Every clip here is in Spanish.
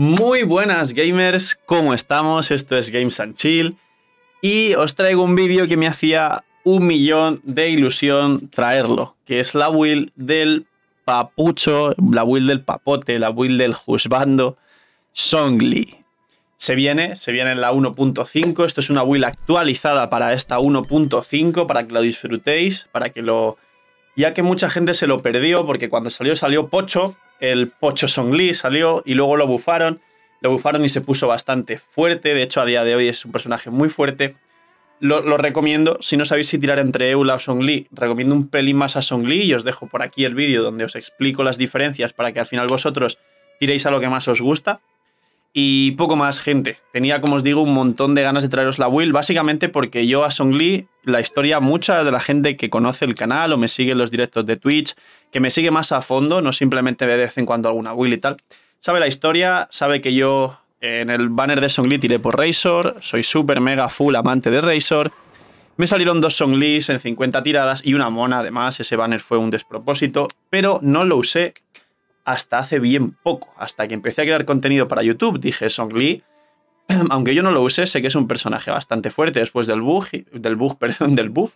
Muy buenas gamers, ¿cómo estamos? Esto es Games and Chill y os traigo un vídeo que me hacía un millón de ilusión traerlo, que es la build del papucho, la build del papote, la build del juzbando Songli. Se viene, se viene en la 1.5, esto es una build actualizada para esta 1.5, para que lo disfrutéis, para que lo ya que mucha gente se lo perdió porque cuando salió salió Pocho, el Pocho Song-Lee salió y luego lo bufaron, lo bufaron y se puso bastante fuerte, de hecho a día de hoy es un personaje muy fuerte. Lo, recomiendo, si no sabéis si tirar entre Eula o Song-Lee, recomiendo un pelín más a song Lee y os dejo por aquí el vídeo donde os explico las diferencias para que al final vosotros tiréis a lo que más os gusta y poco más gente. Tenía, como os digo, un montón de ganas de traeros la Will, básicamente porque yo a Lee, la historia, mucha de la gente que conoce el canal o me sigue en los directos de Twitch, que me sigue más a fondo, no simplemente de vez en cuando alguna Will y tal, sabe la historia, sabe que yo eh, en el banner de Songli tiré por Razor, soy súper mega full amante de Razor. Me salieron dos Songlis en 50 tiradas y una mona, además, ese banner fue un despropósito, pero no lo usé hasta hace bien poco, hasta que empecé a crear contenido para YouTube, dije Song Lee, aunque yo no lo use, sé que es un personaje bastante fuerte después del bug, del perdón, del buff.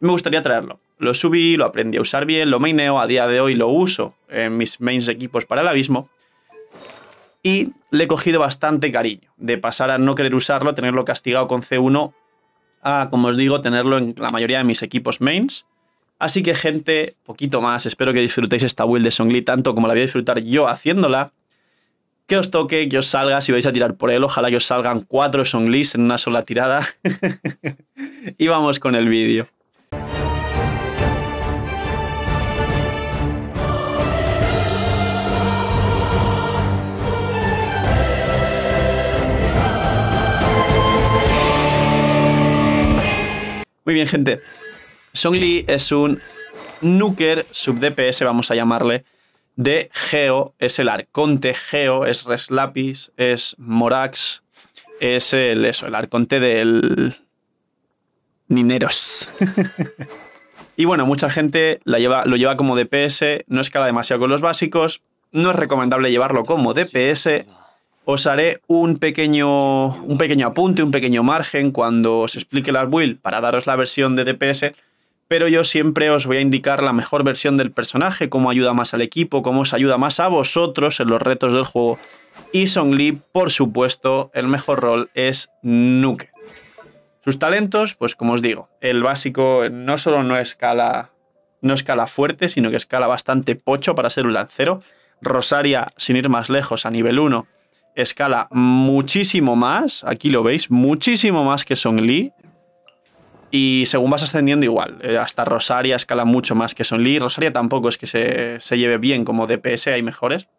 Me gustaría traerlo. Lo subí, lo aprendí a usar bien, lo maineo, a día de hoy lo uso en mis mains equipos para el abismo. Y le he cogido bastante cariño, de pasar a no querer usarlo, tenerlo castigado con C1, a, como os digo, tenerlo en la mayoría de mis equipos mains Así que gente, poquito más, espero que disfrutéis esta build de Songli tanto como la voy a disfrutar yo haciéndola. Que os toque, que os salga, si vais a tirar por él, ojalá que os salgan cuatro Songlis en una sola tirada. y vamos con el vídeo. Muy bien, gente. Song Lee es un nuker sub DPS, vamos a llamarle, de Geo. Es el arconte Geo, es Reslapis, es Morax, es el, eso, el arconte del... Nineros. y bueno, mucha gente lo lleva como DPS, no escala demasiado con los básicos, no es recomendable llevarlo como DPS. Os haré un pequeño, un pequeño apunte, un pequeño margen cuando os explique las build para daros la versión de DPS pero yo siempre os voy a indicar la mejor versión del personaje, cómo ayuda más al equipo, cómo os ayuda más a vosotros en los retos del juego. Y Song Lee, por supuesto, el mejor rol es Nuke. Sus talentos, pues como os digo, el básico no solo no escala, no escala fuerte, sino que escala bastante pocho para ser un lancero. Rosaria, sin ir más lejos, a nivel 1, escala muchísimo más, aquí lo veis, muchísimo más que Song Lee, y según vas ascendiendo, igual. Eh, hasta Rosaria escala mucho más que Son Rosaria tampoco es que se, lleve bien como DPS, hay mejores.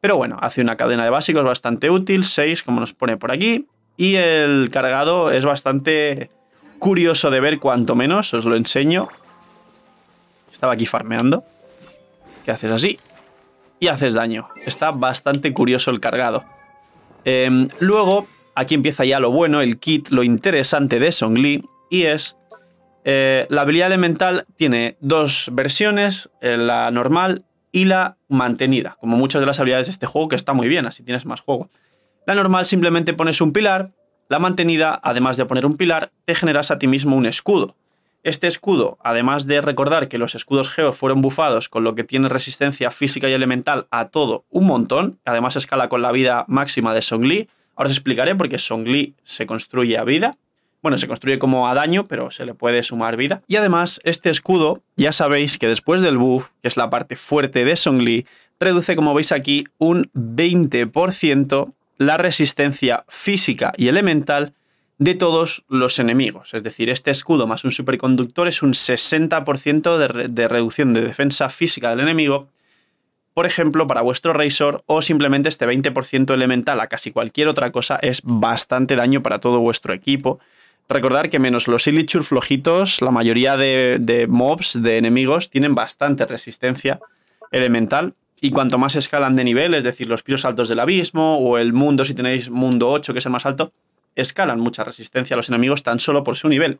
Pero bueno, hace una cadena de básicos bastante útil, 6 como nos pone por aquí. Y el cargado es bastante curioso de ver, cuanto menos, os lo enseño. Estaba aquí farmeando. Que haces así y haces daño. Está bastante curioso el cargado. Em, luego, aquí empieza ya lo bueno, el kit, lo interesante de Songli, y es eh, la habilidad elemental tiene dos versiones, eh, la normal y la mantenida, como muchas de las habilidades de este juego, que está muy bien, así tienes más juego. La normal simplemente pones un pilar, la mantenida, además de poner un pilar, te generas a ti mismo un escudo. Este escudo, además de recordar que los escudos geos fueron bufados, con lo que tiene resistencia física y elemental a todo un montón, además escala con la vida máxima de Songli, ahora os explicaré por qué Songli se construye a vida, bueno, se construye como a daño, pero se le puede sumar vida. Y además, este escudo, ya sabéis que después del buff, que es la parte fuerte de Song Lee, reduce, como veis aquí, un 20% la resistencia física y elemental de todos los enemigos. Es decir, este escudo más un superconductor es un 60% de, de, reducción de defensa física del enemigo. Por ejemplo, para vuestro Razor o simplemente este 20% elemental a casi cualquier otra cosa es bastante daño para todo vuestro equipo Recordar que menos los Illichur flojitos, la mayoría de, mobs, de enemigos, tienen bastante resistencia elemental. Y cuanto más escalan de nivel, es decir, los pisos altos del abismo o el mundo, si tenéis mundo 8, que es el más alto, escalan mucha resistencia a los enemigos tan solo por su nivel.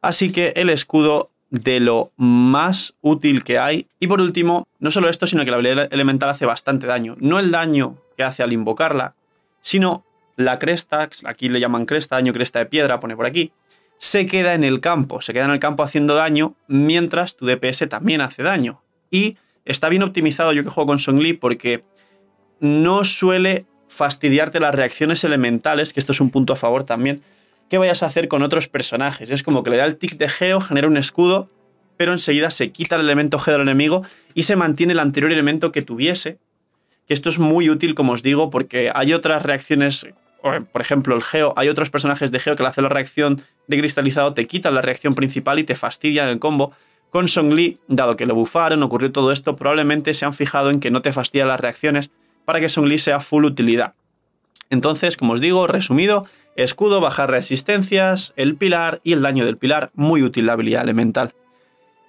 Así que el escudo de lo más útil que hay. Y por último, no solo esto, sino que la habilidad elemental hace bastante daño. No el daño que hace al invocarla, sino la cresta, aquí le llaman cresta, daño cresta de piedra, pone por aquí, se queda en el campo, se queda en el campo haciendo daño, mientras tu DPS también hace daño. Y está bien optimizado yo que juego con Lee porque no suele fastidiarte las reacciones elementales, que esto es un punto a favor también, que vayas a hacer con otros personajes. Es como que le da el tic de geo, genera un escudo, pero enseguida se quita el elemento geo del enemigo y se mantiene el anterior elemento que tuviese. Que esto es muy útil, como os digo, porque hay otras reacciones por ejemplo, el Geo, hay otros personajes de Geo que le hacer la reacción de cristalizado te quitan la reacción principal y te fastidian el combo. Con Song Li dado que lo bufaron, ocurrió todo esto, probablemente se han fijado en que no te fastidian las reacciones para que Song Li sea full utilidad. Entonces, como os digo, resumido, escudo, bajar resistencias, el pilar y el daño del pilar, muy útil la habilidad elemental.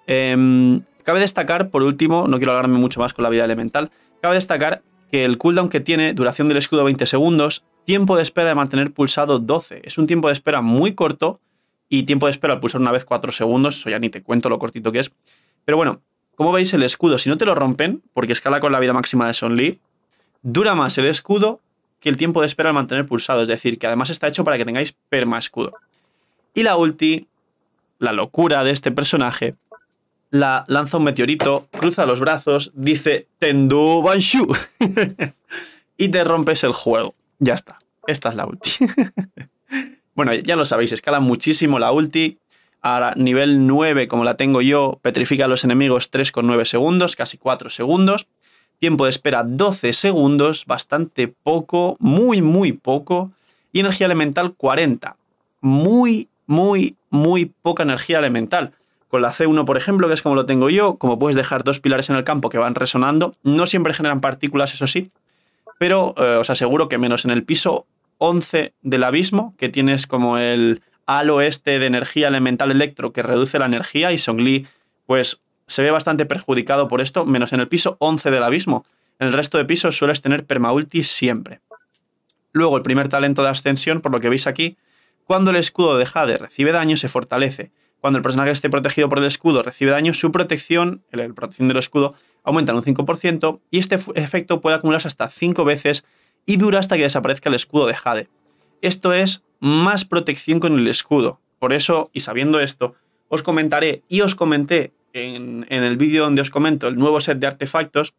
Em, cabe destacar, por último, no quiero hablarme mucho más con la habilidad elemental, cabe destacar que el cooldown que tiene, duración del escudo 20 segundos, tiempo de espera de mantener pulsado 12. Es un tiempo de espera muy corto y tiempo de espera al pulsar una vez 4 segundos, eso ya ni te cuento lo cortito que es. Pero bueno, como veis el escudo, si no te lo rompen, porque escala con la vida máxima de Son Lee, dura más el escudo que el tiempo de espera al mantener pulsado, es decir, que además está hecho para que tengáis perma escudo. Y la ulti, la locura de este personaje, la lanza un meteorito, cruza los brazos, dice Tendo Banshu y te rompes el juego. Ya está. Esta es la ulti. bueno, ya lo sabéis, escala muchísimo la ulti. A nivel 9, como la tengo yo, petrifica a los enemigos 3,9 segundos, casi 4 segundos. Tiempo de espera 12 segundos, bastante poco, muy, muy poco. Y energía elemental 40. Muy, muy, muy poca energía elemental. Con la C1, por ejemplo, que es como lo tengo yo, como puedes dejar dos pilares en el campo que van resonando, no siempre generan partículas, eso sí, pero eh, os aseguro que menos en el piso 11 del abismo, que tienes como el halo este de energía elemental electro que reduce la energía y Songli pues se ve bastante perjudicado por esto, menos en el piso 11 del abismo. En el resto de pisos sueles tener permaulti siempre. Luego el primer talento de ascensión, por lo que veis aquí, cuando el escudo de Jade recibe daño se fortalece cuando el personaje esté protegido por el escudo recibe daño, su protección, la protección del escudo, aumenta en un 5% y este efecto puede acumularse hasta 5 veces y dura hasta que desaparezca el escudo de Jade. Esto es más protección con el escudo. Por eso, y sabiendo esto, os comentaré y os comenté en, el vídeo donde os comento el nuevo set de artefactos,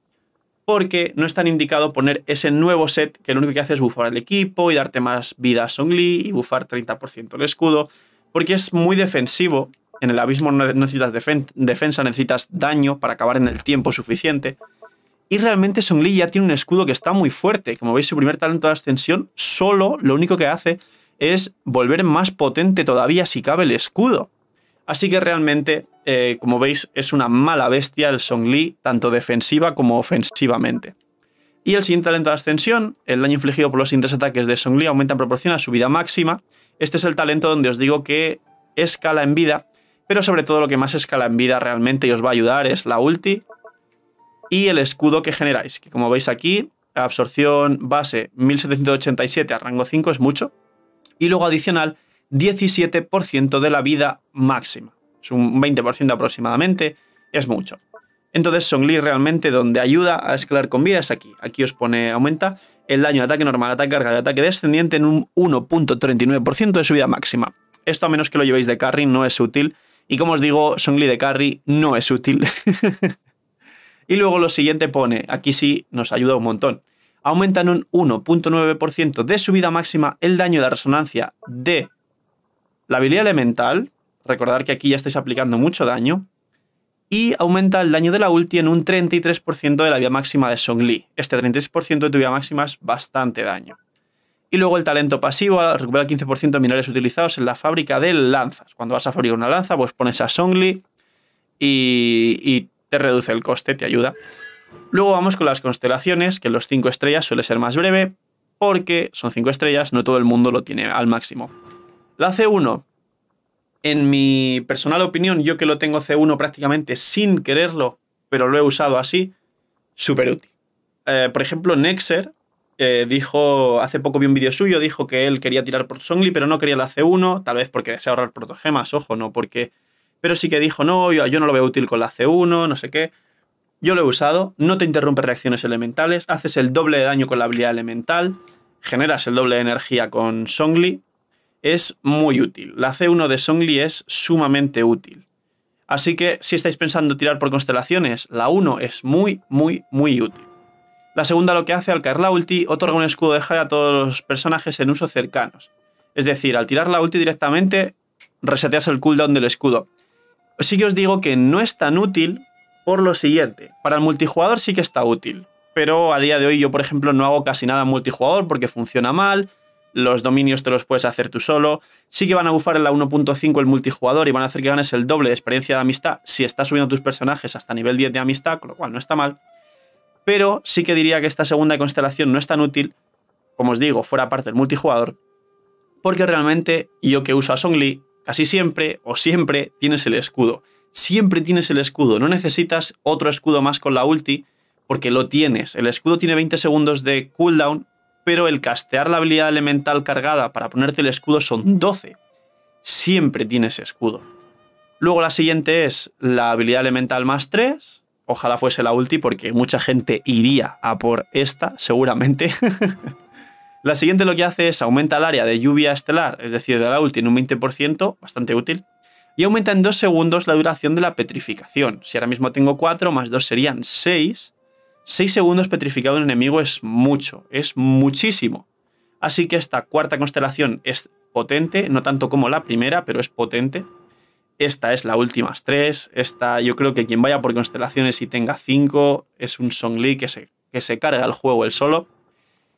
porque no es tan indicado poner ese nuevo set que lo único que hace es bufar el equipo y darte más vida a Songli y bufar 30% el escudo porque es muy defensivo. En el abismo no necesitas defensa, necesitas daño para acabar en el tiempo suficiente. Y realmente Song Li ya tiene un escudo que está muy fuerte. Como veis, su primer talento de ascensión solo lo único que hace es volver más potente todavía si cabe el escudo. Así que realmente, eh, como veis, es una mala bestia el Song Li, tanto defensiva como ofensivamente. Y el siguiente talento de ascensión, el daño infligido por los siguientes ataques de Songli aumenta en proporción a su vida máxima. Este es el talento donde os digo que escala en vida, pero sobre todo lo que más escala en vida realmente y os va a ayudar es la ulti y el escudo que generáis, que como veis aquí, absorción base 1787 a rango 5 es mucho, y luego adicional 17% de la vida máxima, es un 20% aproximadamente, es mucho. Entonces Songli realmente donde ayuda a escalar con vida es aquí. Aquí os pone aumenta el daño de ataque normal, ataque carga y ataque descendiente en un 1.39% de subida máxima. Esto a menos que lo llevéis de carry no es útil. Y como os digo, Songli de carry no es útil. y luego lo siguiente pone, aquí sí nos ayuda un montón. Aumenta en un 1.9% de subida máxima el daño de la resonancia de la habilidad elemental. Recordar que aquí ya estáis aplicando mucho daño y aumenta el daño de la ulti en un 33% de la vía máxima de Songli. Este 33% de tu vía máxima es bastante daño. Y luego el talento pasivo, recupera el 15% de minerales utilizados en la fábrica de lanzas. Cuando vas a fabricar una lanza, pues pones a Songli y, y te reduce el coste, te ayuda. Luego vamos con las constelaciones, que los 5 estrellas suele ser más breve, porque son 5 estrellas, no todo el mundo lo tiene al máximo. La C1, en mi personal opinión, yo que lo tengo C1 prácticamente sin quererlo, pero lo he usado así, súper útil. Eh, por ejemplo, Nexer dijo, hace poco vi un vídeo suyo, dijo que él quería tirar por Songli, pero no quería la C1, tal vez porque desea ahorrar protogemas, ojo, no porque... Pero sí que dijo, no, yo, yo no lo veo útil con la C1, no sé qué. Yo lo he usado, no te interrumpe reacciones elementales, haces el doble de daño con la habilidad elemental, generas el doble de energía con Songli, es muy útil. La C1 de Songli es sumamente útil. Así que si estáis pensando tirar por constelaciones, la 1 es muy, muy, muy útil. La segunda lo que hace al caer la ulti, otorga un escudo de Jade a todos los personajes en uso cercanos. Es decir, al tirar la ulti directamente, reseteas el cooldown del escudo. Sí que os digo que no es tan útil por lo siguiente. Para el multijugador sí que está útil, pero a día de hoy yo, por ejemplo, no hago casi nada en multijugador porque funciona mal, los dominios te los puedes hacer tú solo. Sí que van a bufar en la 1.5 el multijugador y van a hacer que ganes el doble de experiencia de amistad si estás subiendo tus personajes hasta nivel 10 de amistad, con lo cual no está mal. Pero sí que diría que esta segunda constelación no es tan útil, como os digo, fuera parte del multijugador, porque realmente yo que uso a Songly, casi siempre o siempre tienes el escudo. Siempre tienes el escudo, no necesitas otro escudo más con la ulti, porque lo tienes. El escudo tiene 20 segundos de cooldown pero el castear la habilidad elemental cargada para ponerte el escudo son 12. Siempre tienes escudo. Luego la siguiente es la habilidad elemental más 3. Ojalá fuese la ulti porque mucha gente iría a por esta, seguramente. la siguiente lo que hace es aumenta el área de lluvia estelar, es decir, de la ulti en un 20%, bastante útil. Y aumenta en 2 segundos la duración de la petrificación. Si ahora mismo tengo 4, más 2 serían 6 6 segundos petrificado de un enemigo es mucho, es muchísimo. Así que esta cuarta constelación es potente, no tanto como la primera, pero es potente. Esta es la última 3. Esta, yo creo que quien vaya por constelaciones y tenga 5 es un Songli que se, que se carga el juego el solo.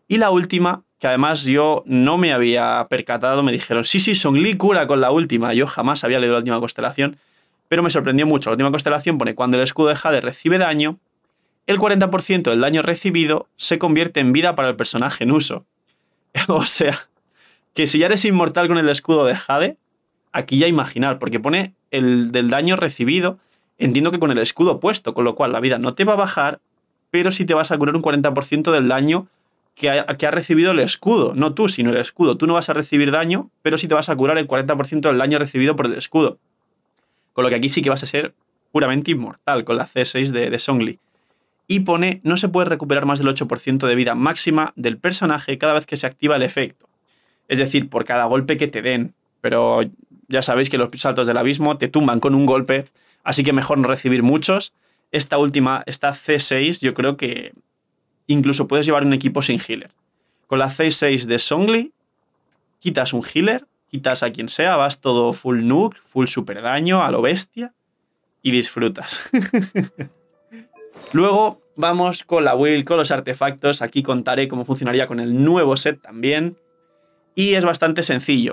Y la última, que además yo no me había percatado, me dijeron, sí, sí, Lee cura con la última. Yo jamás había leído la última constelación, pero me sorprendió mucho. La última constelación pone, cuando el escudo de Jade recibe daño, el 40% del daño recibido se convierte en vida para el personaje en uso. o sea, que si ya eres inmortal con el escudo de Jade, aquí ya imaginar, porque pone el del daño recibido, entiendo que con el escudo puesto, con lo cual la vida no te va a bajar, pero sí te vas a curar un 40% del daño que ha, recibido el escudo, no tú, sino el escudo. Tú no vas a recibir daño, pero sí te vas a curar el 40% del daño recibido por el escudo. Con lo que aquí sí que vas a ser puramente inmortal con la C6 de, de Songli y pone no se puede recuperar más del 8% de vida máxima del personaje cada vez que se activa el efecto. Es decir, por cada golpe que te den. Pero ya sabéis que los saltos del abismo te tumban con un golpe, así que mejor no recibir muchos. Esta última, esta C6, yo creo que incluso puedes llevar un equipo sin healer. Con la C6 de Songli, quitas un healer, quitas a quien sea, vas todo full nuke, full super daño, a lo bestia, y disfrutas. Luego, Vamos con la build, con los artefactos. Aquí contaré cómo funcionaría con el nuevo set también. Y es bastante sencillo.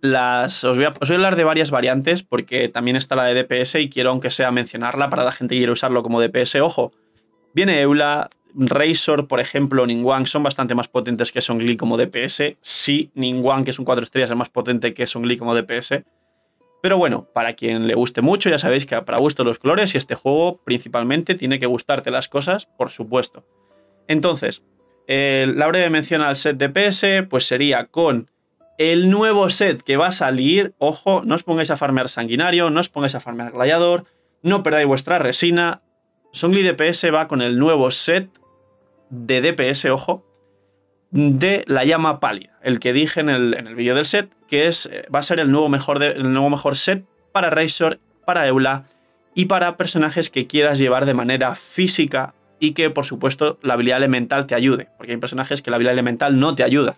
Las, os, voy a, hablar de varias variantes porque también está la de DPS y quiero aunque sea mencionarla para la gente que quiere usarlo como DPS. Ojo, viene Eula, Razor, por ejemplo, Ningguang son bastante más potentes que Songli como DPS. Sí, Ningguang, que es un 4 estrellas, es más potente que Songli como DPS. Pero bueno, para quien le guste mucho, ya sabéis que para gusto los colores y este juego principalmente tiene que gustarte las cosas, por supuesto. Entonces, eh, la breve mención al set de pues sería con el nuevo set que va a salir. Ojo, no os pongáis a farmear sanguinario, no os pongáis a farmear gladiador, no perdáis vuestra resina. Songli DPS va con el nuevo set de DPS, ojo, de La Llama Pálida, el que dije en el, vídeo del set, que es, eh, va a ser el nuevo, mejor nuevo mejor set para Razor, para Eula y para personajes que quieras llevar de manera física y que, por supuesto, la habilidad elemental te ayude, porque hay personajes que la habilidad elemental no te ayuda.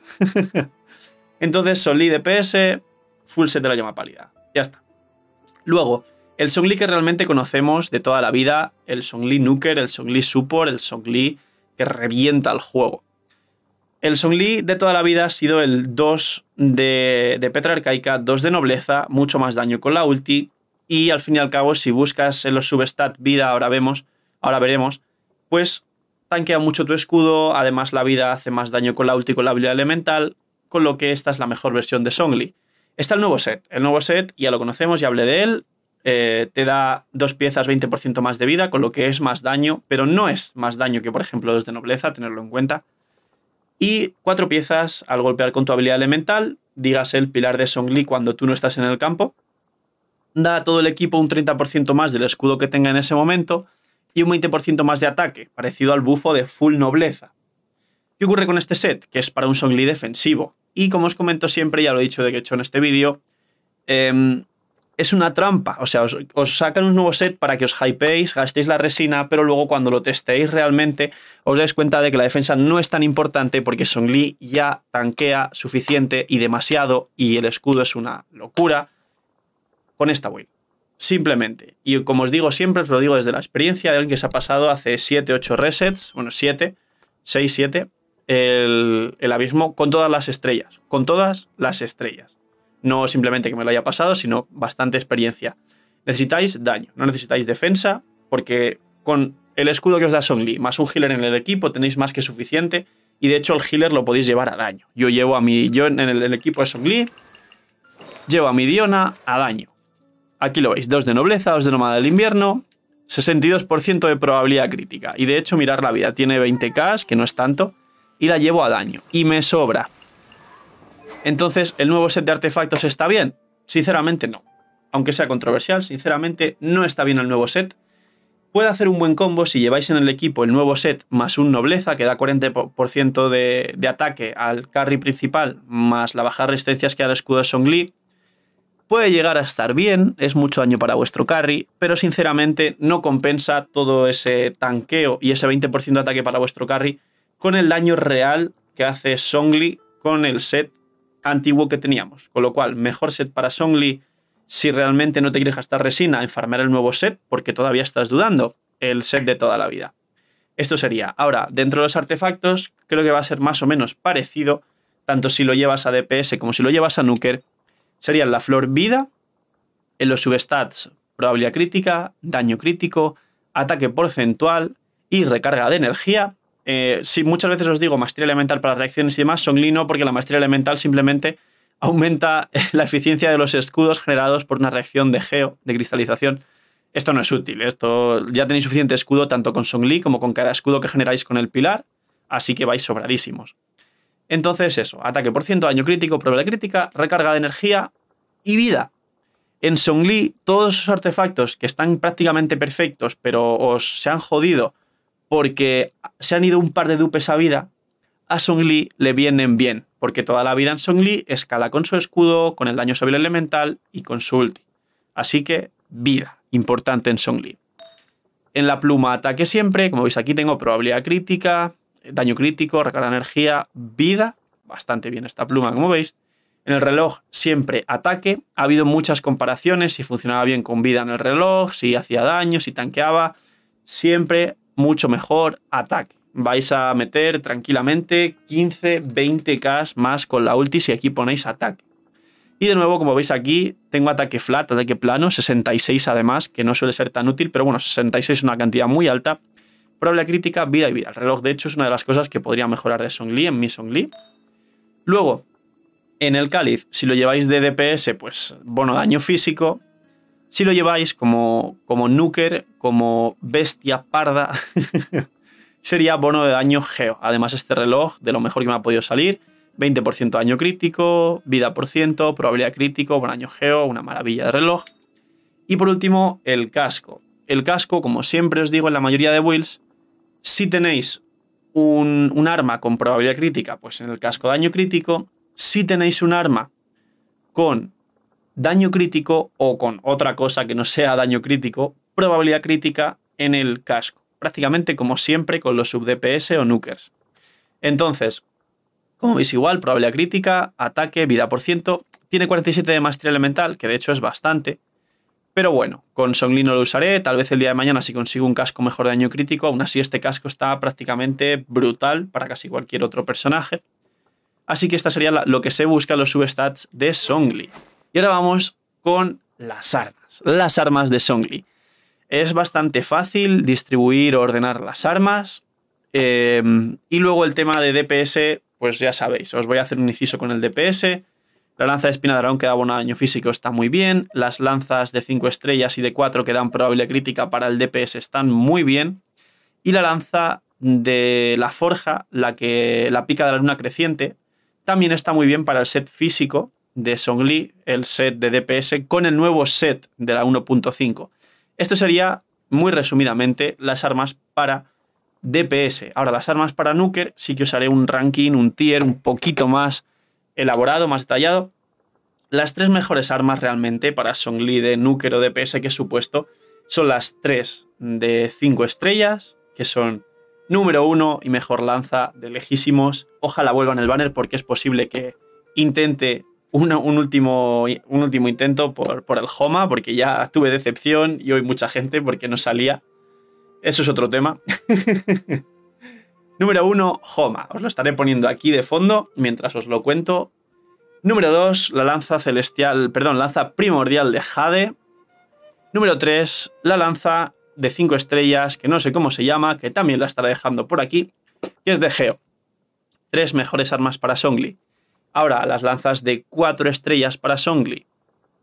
Entonces, Lee DPS, full set de la llama pálida. Ya está. Luego, el Songli que realmente conocemos de toda la vida, el Songli Nuker, el Songli Support, el Songli que revienta el juego. El Song de toda la vida ha sido el 2 de, Petra Arcaica, 2 de nobleza, mucho más daño con la ulti. Y al fin y al cabo, si buscas en los substat vida, ahora vemos, ahora veremos, pues tanquea mucho tu escudo. Además, la vida hace más daño con la ulti con la habilidad elemental, con lo que esta es la mejor versión de Songli. Está el nuevo set. El nuevo set, ya lo conocemos, ya hablé de él. Eh, te da dos piezas, 20% más de vida, con lo que es más daño, pero no es más daño que, por ejemplo, dos de nobleza, tenerlo en cuenta. Y cuatro piezas al golpear con tu habilidad elemental, digas el pilar de Songli cuando tú no estás en el campo. Da a todo el equipo un 30% más del escudo que tenga en ese momento y un 20% más de ataque, parecido al bufo de full nobleza. ¿Qué ocurre con este set? Que es para un Songli defensivo. Y como os comento siempre, ya lo he dicho de que he hecho en este vídeo, em, es una trampa. O sea, os, sacan un nuevo set para que os hypeéis, gastéis la resina, pero luego cuando lo testéis realmente os dais cuenta de que la defensa no es tan importante porque Song Lee ya tanquea suficiente y demasiado y el escudo es una locura con esta build. Simplemente. Y como os digo siempre, os lo digo desde la experiencia de alguien que se ha pasado hace 7, 8 resets, bueno, 7, 6, 7, el, el abismo con todas las estrellas. Con todas las estrellas. No simplemente que me lo haya pasado, sino bastante experiencia. Necesitáis daño, no necesitáis defensa, porque con el escudo que os da Songli más un healer en el equipo tenéis más que suficiente. Y de hecho el healer lo podéis llevar a daño. Yo llevo a mi... Yo en el, equipo de Songli llevo a mi Diona a daño. Aquí lo veis, 2 de nobleza, 2 de nomada del invierno, 62% de probabilidad crítica. Y de hecho, mirar la vida, tiene 20k, que no es tanto, y la llevo a daño. Y me sobra entonces, ¿el nuevo set de artefactos está bien? Sinceramente no. Aunque sea controversial, sinceramente no está bien el nuevo set. Puede hacer un buen combo si lleváis en el equipo el nuevo set más un nobleza que da 40% de, ataque al carry principal más la baja resistencias que da el escudo de Songli. Puede llegar a estar bien, es mucho daño para vuestro carry, pero sinceramente no compensa todo ese tanqueo y ese 20% de ataque para vuestro carry con el daño real que hace Songli con el set antiguo que teníamos. Con lo cual, mejor set para Songli si realmente no te quieres gastar resina en el nuevo set, porque todavía estás dudando. El set de toda la vida. Esto sería. Ahora, dentro de los artefactos, creo que va a ser más o menos parecido, tanto si lo llevas a DPS como si lo llevas a Nuker. Serían la flor vida, en los substats probabilidad crítica, daño crítico, ataque porcentual y recarga de energía, eh, si muchas veces os digo maestría elemental para reacciones y demás, Songli no, porque la maestría elemental simplemente aumenta la eficiencia de los escudos generados por una reacción de geo, de cristalización. Esto no es útil, esto ya tenéis suficiente escudo tanto con Songli como con cada escudo que generáis con el pilar, así que vais sobradísimos. Entonces eso, ataque por ciento, daño crítico, prueba de crítica, recarga de energía y vida. En Songli, todos esos artefactos que están prácticamente perfectos, pero os se han jodido porque se han ido un par de dupes a vida, a Song Li le vienen bien, porque toda la vida en Song Li escala con su escudo, con el daño sobre el elemental y con su ulti. Así que vida, importante en Song Li. En la pluma ataque siempre, como veis aquí tengo probabilidad crítica, daño crítico, recarga energía, vida, bastante bien esta pluma como veis. En el reloj siempre ataque, ha habido muchas comparaciones si funcionaba bien con vida en el reloj, si hacía daño, si tanqueaba, siempre mucho mejor ataque. Vais a meter tranquilamente 15, 20k más con la ulti si aquí ponéis ataque. Y de nuevo, como veis aquí, tengo ataque flat, ataque plano, 66 además, que no suele ser tan útil, pero bueno, 66 es una cantidad muy alta. Probable crítica, vida y vida. El reloj, de hecho, es una de las cosas que podría mejorar de Songli en mi Songli. Luego, en el cáliz, si lo lleváis de DPS, pues bono daño físico, si lo lleváis como, como Nuker, como bestia parda, sería bono de daño geo. Además, este reloj, de lo mejor que me ha podido salir, 20% daño crítico, vida por ciento, probabilidad crítico, buen daño geo, una maravilla de reloj. Y por último, el casco. El casco, como siempre os digo en la mayoría de builds, si tenéis un, un arma con probabilidad crítica, pues en el casco daño crítico. Si tenéis un arma con daño crítico o con otra cosa que no sea daño crítico, probabilidad crítica en el casco, prácticamente como siempre con los sub DPS o nukers. Entonces, como veis igual, probabilidad crítica, ataque, vida por ciento, tiene 47 de maestría elemental, que de hecho es bastante, pero bueno, con Songli no lo usaré, tal vez el día de mañana si consigo un casco mejor de daño crítico, aún así este casco está prácticamente brutal para casi cualquier otro personaje. Así que esta sería lo que se busca en los substats de Songli. Y ahora vamos con las armas, las armas de Songli. Es bastante fácil distribuir o ordenar las armas. Em, y luego el tema de DPS, pues ya sabéis, os voy a hacer un inciso con el DPS. La lanza de espina de dragón que da buen daño físico está muy bien. Las lanzas de 5 estrellas y de 4 que dan probable crítica para el DPS están muy bien. Y la lanza de la forja, la que la pica de la luna creciente, también está muy bien para el set físico de Songli, el set de DPS, con el nuevo set de la 1.5. Esto sería, muy resumidamente, las armas para DPS. Ahora, las armas para Nuker sí que os haré un ranking, un tier un poquito más elaborado, más detallado. Las tres mejores armas realmente para Songli de Nuker o DPS que he supuesto son las tres de 5 estrellas, que son número uno y mejor lanza de lejísimos. Ojalá vuelva en el banner porque es posible que intente un, último, un último intento por, por el Homa, porque ya tuve decepción y hoy mucha gente porque no salía. Eso es otro tema. Número uno Homa. Os lo estaré poniendo aquí de fondo mientras os lo cuento. Número 2, la lanza celestial, perdón, lanza primordial de Jade. Número 3, la lanza de cinco estrellas, que no sé cómo se llama, que también la estaré dejando por aquí, que es de Geo. Tres mejores armas para Songli. Ahora, las lanzas de 4 estrellas para Songli,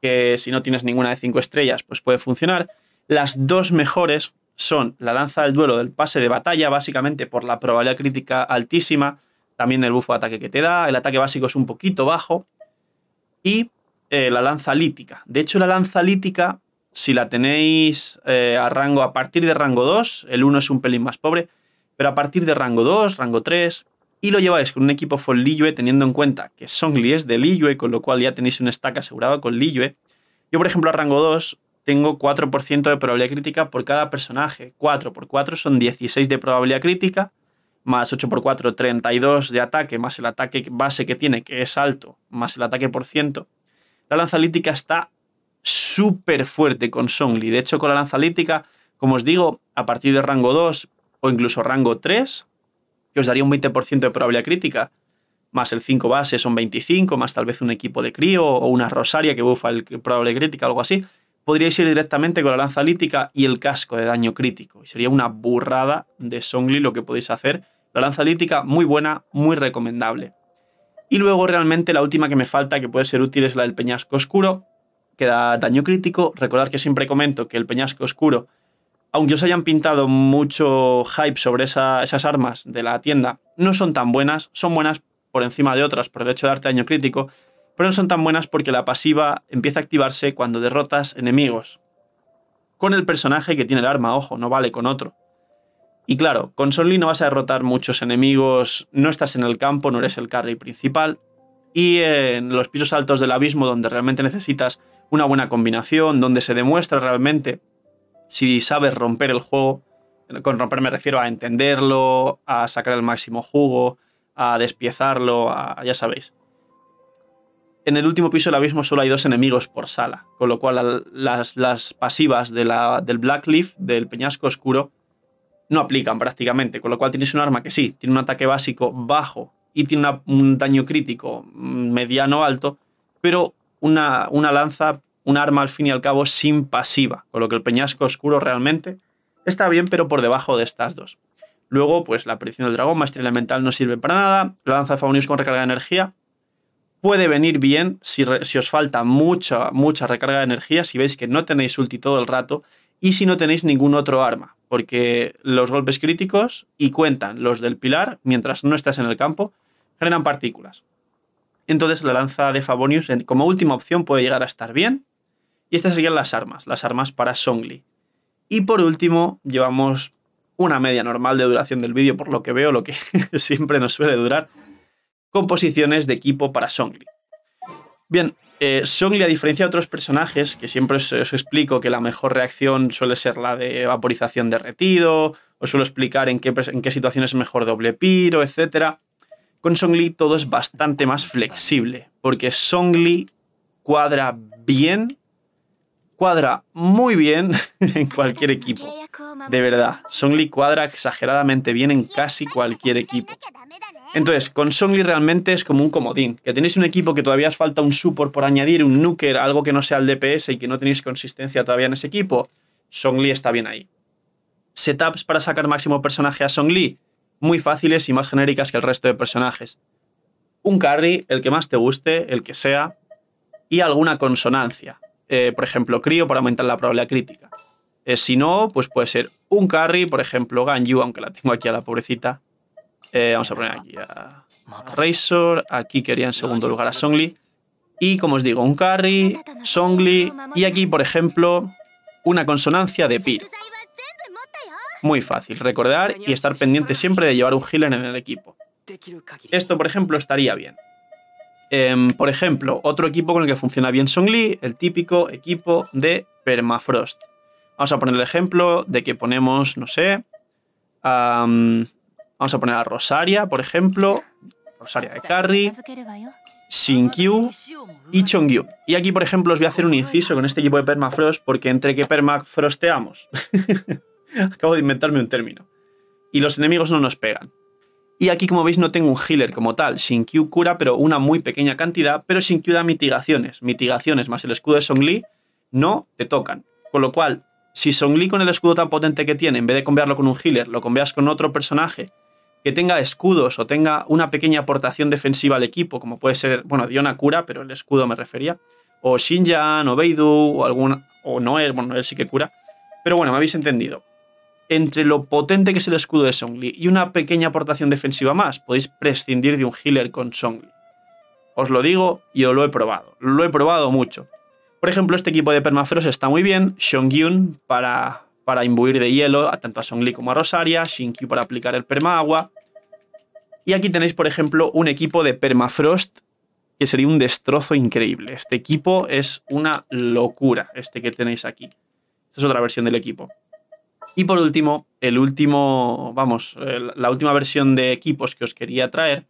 que si no tienes ninguna de 5 estrellas, pues puede funcionar. Las dos mejores son la lanza del duelo del pase de batalla, básicamente por la probabilidad crítica altísima, también el bufo de ataque que te da, el ataque básico es un poquito bajo, y eh, la lanza lítica. De hecho, la lanza lítica, si la tenéis eh, a rango a partir de rango 2, el 1 es un pelín más pobre, pero a partir de rango 2, rango 3, y lo lleváis con un equipo full Liyue, teniendo en cuenta que Songli es de Liyue, con lo cual ya tenéis un stack asegurado con Liyue. Yo, por ejemplo, a rango 2 tengo 4% de probabilidad crítica por cada personaje. 4 por 4 son 16 de probabilidad crítica, más 8 por 4, 32 de ataque, más el ataque base que tiene, que es alto, más el ataque por ciento. La lítica está súper fuerte con Songli. De hecho, con la lítica, como os digo, a partir de rango 2 o incluso rango 3, que os daría un 20% de probabilidad crítica, más el 5 base son 25, más tal vez un equipo de crío o una rosaria que bufa el probable crítica, algo así, podríais ir directamente con la lanza lítica y el casco de daño crítico. y Sería una burrada de Songli lo que podéis hacer. La lanza lítica muy buena, muy recomendable. Y luego realmente la última que me falta que puede ser útil es la del peñasco oscuro, que da daño crítico. Recordad que siempre comento que el peñasco oscuro aunque os hayan pintado mucho hype sobre esas armas de la tienda, no son tan buenas, son buenas por encima de otras por el hecho de darte daño crítico, pero no son tan buenas porque la pasiva empieza a activarse cuando derrotas enemigos. Con el personaje que tiene el arma, ojo, no vale con otro. Y claro, con Sonly no vas a derrotar muchos enemigos, no estás en el campo, no eres el carry principal, y en los pisos altos del abismo donde realmente necesitas una buena combinación, donde se demuestra realmente si sabes romper el juego, con romper me refiero a entenderlo, a sacar el máximo jugo, a despiezarlo, ya sabéis. En el último piso del abismo solo hay dos enemigos por sala, con lo cual las, las pasivas de la, del Blackleaf, del Peñasco Oscuro, no aplican prácticamente, con lo cual tienes un arma que sí, tiene un ataque básico bajo y tiene un daño crítico mm, mediano alto, pero una, una lanza un arma al fin y al cabo sin pasiva, con lo que el peñasco oscuro realmente está bien, pero por debajo de estas dos. Luego, pues la aparición del dragón, maestría elemental no sirve para nada, la lanza de Fabonius con recarga de energía puede venir bien si, os falta mucha, mucha recarga de energía, si veis que no tenéis ulti todo el rato y si no tenéis ningún otro arma, porque los golpes críticos y cuentan los del pilar mientras no estás en el campo, generan partículas. Entonces la lanza de Favonius como última opción puede llegar a estar bien, y estas serían las armas, las armas para Songli. Y por último, llevamos una media normal de duración del vídeo, por lo que veo, lo que siempre nos suele durar, composiciones de equipo para Songli. Bien, eh, Songli, a diferencia de otros personajes, que siempre os, explico que la mejor reacción suele ser la de vaporización derretido, os suelo explicar en qué, en qué situaciones es mejor doble piro, etc. Con Songli todo es bastante más flexible, porque Songli cuadra bien cuadra muy bien en cualquier equipo. De verdad, Song Lee cuadra exageradamente bien en casi cualquier equipo. Entonces, con Song Lee realmente es como un comodín. Que tenéis un equipo que todavía os falta un support por añadir, un nuker, algo que no sea el DPS y que no tenéis consistencia todavía en ese equipo. Song Lee está bien ahí. Setups para sacar máximo personaje a Song Lee, Muy fáciles y más genéricas que el resto de personajes. Un carry, el que más te guste, el que sea, y alguna consonancia. Eh, por ejemplo, Crío para aumentar la probabilidad crítica. Eh, si no, pues puede ser un carry, por ejemplo, Ganyu, aunque la tengo aquí a la pobrecita. Eh, vamos a poner aquí a Razor, aquí quería en segundo lugar a Songli. Y como os digo, un carry, Songli, y aquí, por ejemplo, una consonancia de Pir. Muy fácil, recordar y estar pendiente siempre de llevar un healer en el equipo. Esto, por ejemplo, estaría bien. Em, por ejemplo, otro equipo con el que funciona bien Lee, el típico equipo de permafrost. Vamos a poner el ejemplo de que ponemos, no sé, vamos a poner a Rosaria, por ejemplo, Rosaria de Carry, Shinkyu y Chongyu. Y aquí, por ejemplo, os voy a hacer un inciso con este equipo de permafrost porque entre que permafrosteamos, acabo de inventarme un término, y los enemigos no nos pegan. Y aquí, como veis, no tengo un healer como tal. Sin Q cura, pero una muy pequeña cantidad, pero sin Q da mitigaciones. Mitigaciones más el escudo de Song-Lee no te tocan. Con lo cual, si Songli con el escudo tan potente que tiene, en vez de convearlo con un healer, lo conveas con otro personaje que tenga escudos o tenga una pequeña aportación defensiva al equipo, como puede ser, bueno, Diona cura, pero el escudo me refería, o Shinjan, o Beidou, o algún, o Noel, bueno, él sí que cura, pero bueno, me habéis entendido entre lo potente que es el escudo de Songli y una pequeña aportación defensiva más, podéis prescindir de un healer con Songli. Os lo digo y os lo he probado. Lo he probado mucho. Por ejemplo, este equipo de permafrost está muy bien. Xiongyun para, para imbuir de hielo tanto a Songli como a Rosaria. Shinkyu para aplicar el permaagua. Y aquí tenéis, por ejemplo, un equipo de permafrost que sería un destrozo increíble. Este equipo es una locura, este que tenéis aquí. Esta es otra versión del equipo. Y por último, el último, vamos, eh, la última versión de equipos que os quería traer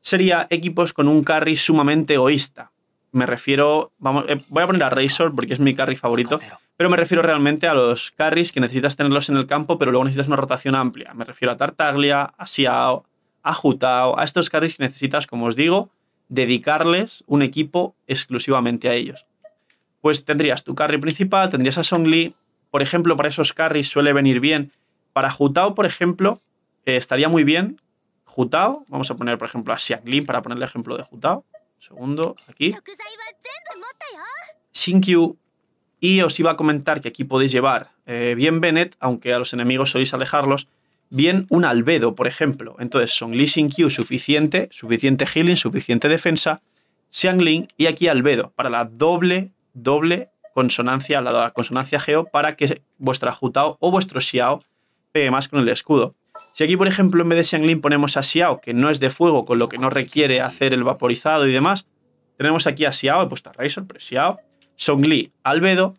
sería equipos con un carry sumamente egoísta. Me refiero, vamos, eh, voy a poner a Razor porque es mi carry favorito, pero me refiero realmente a los carries que necesitas tenerlos en el campo, pero luego necesitas una rotación amplia. Me refiero a Tartaglia, a Siao, a Jutao, a estos carries que necesitas, como os digo, dedicarles un equipo exclusivamente a ellos. Pues tendrías tu carry principal, tendrías a Songli, por ejemplo, para esos carries suele venir bien. Para Jutao, por ejemplo, eh, estaría muy bien. Jutao, vamos a poner, por ejemplo, a Xianglin para poner el ejemplo de Jutao. segundo, aquí. Shinkyu. Y os iba a comentar que aquí podéis llevar eh, bien Bennett, aunque a los enemigos soléis alejarlos, bien un albedo, por ejemplo. Entonces, son Li Xinqiu suficiente, suficiente healing, suficiente defensa, Xiangling y aquí albedo para la doble, doble consonancia, la consonancia geo, para que vuestra jutao o vuestro xiao pegue más con el escudo. Si aquí, por ejemplo, en vez de Xianglin ponemos a Xiao, que no es de fuego, con lo que no requiere hacer el vaporizado y demás, tenemos aquí a Xiao, he puesto a Razor, pero Xiao, Songli, Albedo,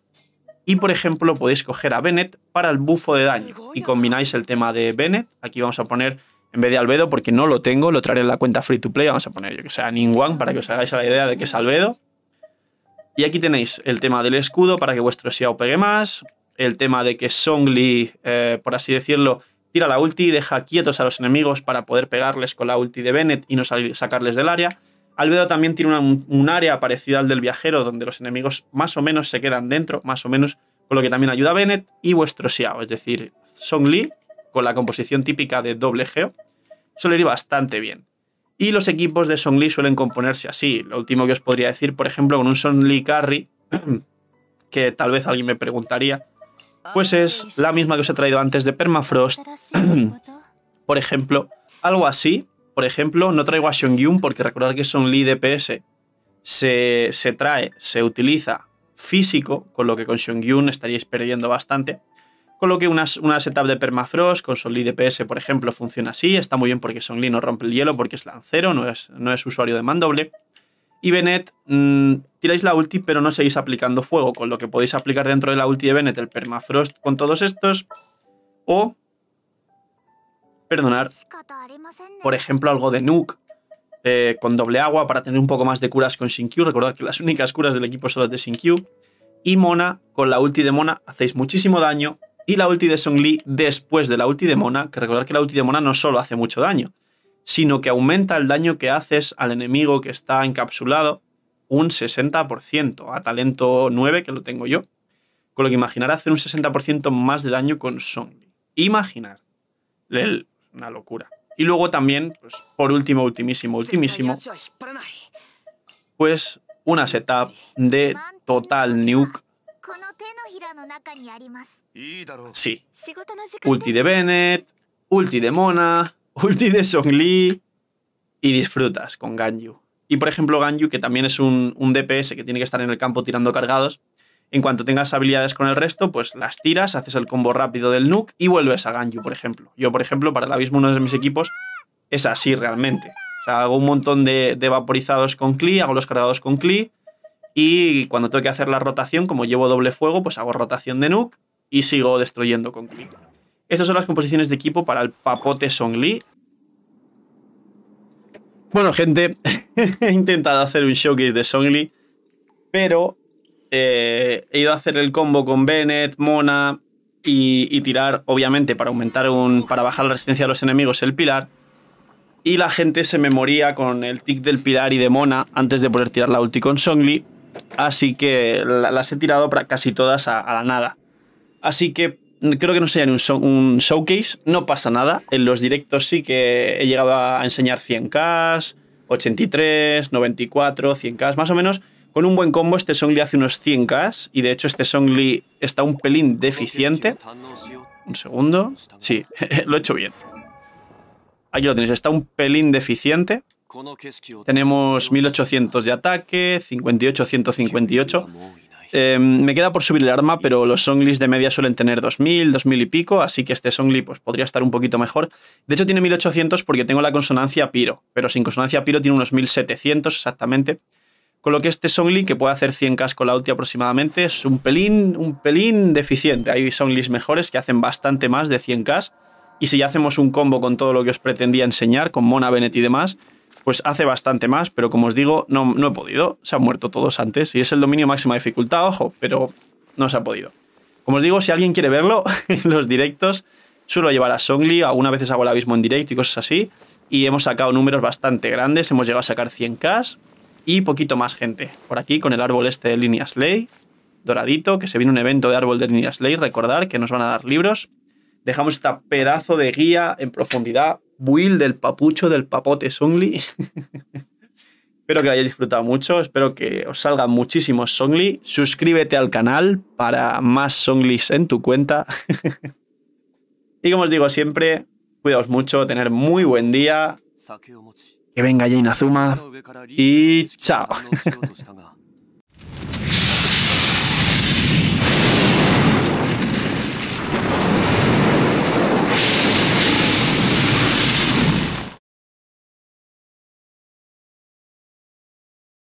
y por ejemplo podéis coger a Bennett para el bufo de daño y combináis el tema de Bennett, aquí vamos a poner en vez de Albedo porque no lo tengo, lo traeré en la cuenta free to play, vamos a poner yo que sea Ningguang para que os hagáis la idea de que es Albedo y aquí tenéis el tema del escudo para que vuestro Xiao pegue más, el tema de que Song Li, eh, por así decirlo, tira la ulti, deja quietos a los enemigos para poder pegarles con la ulti de Bennett y no sacarles del área. Albedo también tiene un área parecida al del viajero, donde los enemigos más o menos se quedan dentro, más o menos, con lo que también ayuda Bennett y vuestro Xiao, es decir, Song Li, con la composición típica de doble geo, suele ir bastante bien. Y los equipos de Song Lee suelen componerse así. Lo último que os podría decir, por ejemplo, con un Song-Li Carry, que tal vez alguien me preguntaría, pues es la misma que os he traído antes de Permafrost. por ejemplo, algo así. Por ejemplo, no traigo a Yun porque recordad que Lee DPS se, se trae, se utiliza físico, con lo que con Yun estaríais perdiendo bastante. Con lo que una, setup de permafrost con Solid DPS, por ejemplo, funciona así. Está muy bien porque son no rompe el hielo porque es lancero, no es, no es usuario de mandoble. Y venet mm, tiráis la ulti pero no seguís aplicando fuego, con lo que podéis aplicar dentro de la ulti de Bennett el permafrost con todos estos. O, perdonar, por ejemplo, algo de nuke eh, con doble agua para tener un poco más de curas con sinq Recordad que las únicas curas del equipo son las de sinq Y Mona, con la ulti de Mona hacéis muchísimo daño y la ulti de Lee después de la ulti de Mona, que recordar que la ulti de Mona no solo hace mucho daño, sino que aumenta el daño que haces al enemigo que está encapsulado un 60%, a talento 9 que lo tengo yo, con lo que imaginar hacer un 60% más de daño con Lee Imaginar. Lel, una locura. Y luego también, pues, por último, ultimísimo, ultimísimo, pues una setup de total nuke Sí. Ulti de Bennett, ulti de Mona, ulti de Song Lee y disfrutas con Ganyu. Y por ejemplo Ganyu, que también es un, DPS que tiene que estar en el campo tirando cargados, en cuanto tengas habilidades con el resto, pues las tiras, haces el combo rápido del nuke y vuelves a Ganyu, por ejemplo. Yo, por ejemplo, para el abismo uno de mis equipos es así realmente. O sea, hago un montón de, de vaporizados con Klee, hago los cargados con Klee, y cuando tengo que hacer la rotación, como llevo doble fuego, pues hago rotación de nuke y sigo destruyendo con clic. Estas son las composiciones de equipo para el papote Songli. Bueno, gente, he intentado hacer un showcase de Songli, pero eh, he ido a hacer el combo con Bennett, Mona y, tirar, obviamente, para aumentar un. para bajar la resistencia de los enemigos, el pilar. Y la gente se me moría con el tick del pilar y de Mona antes de poder tirar la ulti con Songli. Así que las he tirado casi todas a, la nada. Así que creo que no sería ni un, showcase, no pasa nada. En los directos sí que he llegado a enseñar 100K, 83, 94, 100K, más o menos. Con un buen combo, este Songli hace unos 100K y de hecho este Songli está un pelín deficiente. Un segundo. Sí, lo he hecho bien. Aquí lo tenéis, está un pelín deficiente. Tenemos 1800 de ataque, 58, 158. Em, me queda por subir el arma, pero los Songlis de media suelen tener 2000, 2000 y pico, así que este Songli pues, podría estar un poquito mejor. De hecho, tiene 1800 porque tengo la consonancia Piro, pero sin consonancia Piro tiene unos 1700 exactamente. Con lo que este Songli, que puede hacer 100 la ulti aproximadamente, es un pelín, un pelín deficiente. Hay Songlis mejores que hacen bastante más de 100 cas. Y si ya hacemos un combo con todo lo que os pretendía enseñar, con Mona, Bennett y demás, pues hace bastante más, pero como os digo, no, no he podido. Se han muerto todos antes y es el dominio máxima dificultad, ojo, pero no se ha podido. Como os digo, si alguien quiere verlo en los directos, suelo llevar a Songli, algunas veces hago el abismo en directo y cosas así, y hemos sacado números bastante grandes, hemos llegado a sacar 100k y poquito más gente. Por aquí con el árbol este de líneas ley, doradito, que se viene un evento de árbol de líneas ley, recordar que nos van a dar libros. Dejamos esta pedazo de guía en profundidad Will del papucho del papote Songli. espero que lo hayáis disfrutado mucho, espero que os salgan muchísimos Songli. Suscríbete al canal para más Songlis en tu cuenta. y como os digo siempre, cuidaos mucho, tener muy buen día. Que venga Jane Azuma y chao.